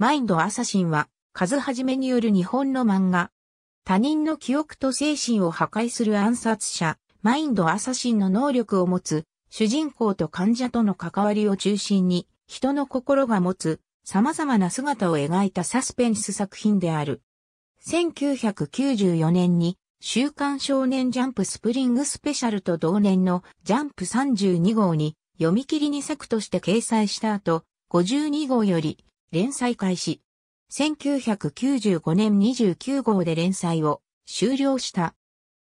マインドアサシンは、数はじめによる日本の漫画。他人の記憶と精神を破壊する暗殺者、マインドアサシンの能力を持つ、主人公と患者との関わりを中心に、人の心が持つ、様々な姿を描いたサスペンス作品である。1994年に、週刊少年ジャンプスプリングスペシャルと同年のジャンプ32号に、読み切り2作として掲載した後、52号より、連載開始。1995年29号で連載を終了した。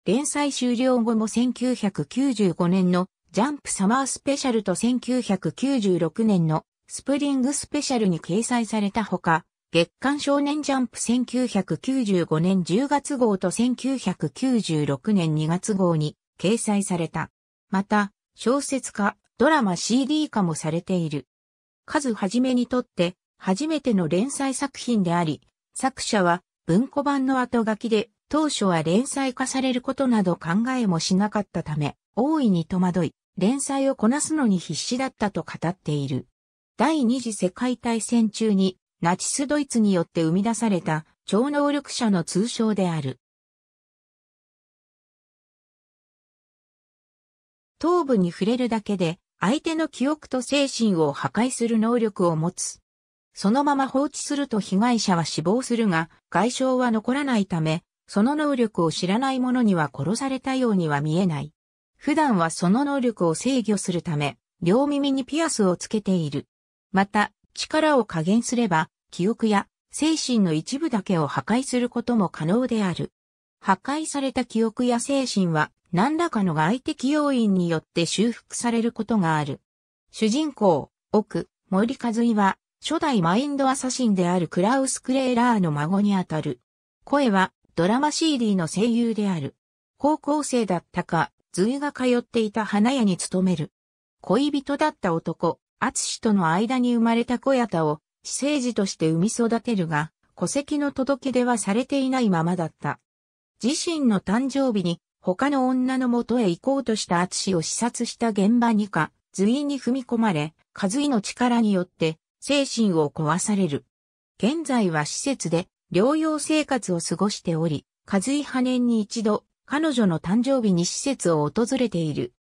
連載終了後も1995年のジャンプサマースペシャルと1996年のスプリングスペシャルに掲載されたほか、月刊少年ジャンプ1995年10月号と1996年2月号に掲載された。また、小説化、ドラマ CD 化もされている。数はじめにとって、初めての連載作品であり、作者は文庫版の後書きで当初は連載化されることなど考えもしなかったため、大いに戸惑い、連載をこなすのに必死だったと語っている。第二次世界大戦中にナチスドイツによって生み出された超能力者の通称である。頭部に触れるだけで相手の記憶と精神を破壊する能力を持つそのまま放置すると被害者は死亡するが、外傷は残らないため、その能力を知らない者には殺されたようには見えない。普段はその能力を制御するため、両耳にピアスをつけている。また、力を加減すれば、記憶や精神の一部だけを破壊することも可能である。破壊された記憶や精神は何らかの外的要因によって修復されることがある。主人公、奥、森和井は初代マインドアサシンであるクラウス・クレーラーの孫にあたる。声はドラマ CD の声優である。高校生だったか、ズイが通っていた花屋に勤める。恋人だった男、アツシとの間に生まれた小屋田を、私生児として産み育てるが、戸籍の届け出はされていないままだった。自身の誕生日に他の女の元へ行こうとしたアツシを視察した現場にか、随に踏み込まれ、カズイの力によって精神を壊される。現在は施設で療養生活を過ごしており、和井派年に一度、彼女の誕生日に施設を訪れている。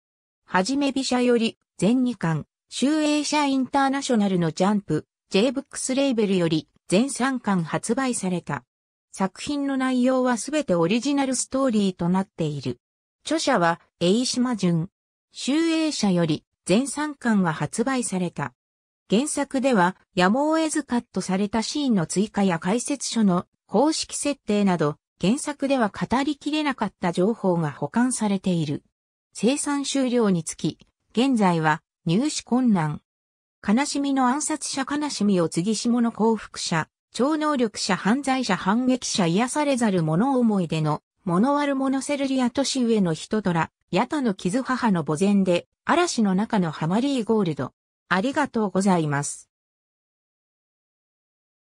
はじめ美車より、全2巻、集英社インターナショナルのジャンプ、J ブックスレーベルより、全3巻発売された。作品の内容はすべてオリジナルストーリーとなっている。著者は、栄島淳。集英社より、全3巻が発売された。原作ではやむを得ずカットされたシーンの追加や解説書の公式設定など、原作では語りきれなかった情報が保管されている。生産終了につき、現在は入手困難。悲しみの暗殺者悲しみを継ぎ下の幸福者、超能力者犯罪者反撃者癒されざる物思い出の、物悪者セルリア年上の人とら、ヤタの傷母の墓前で、嵐の中のハマリーゴールド。ありがとうございます。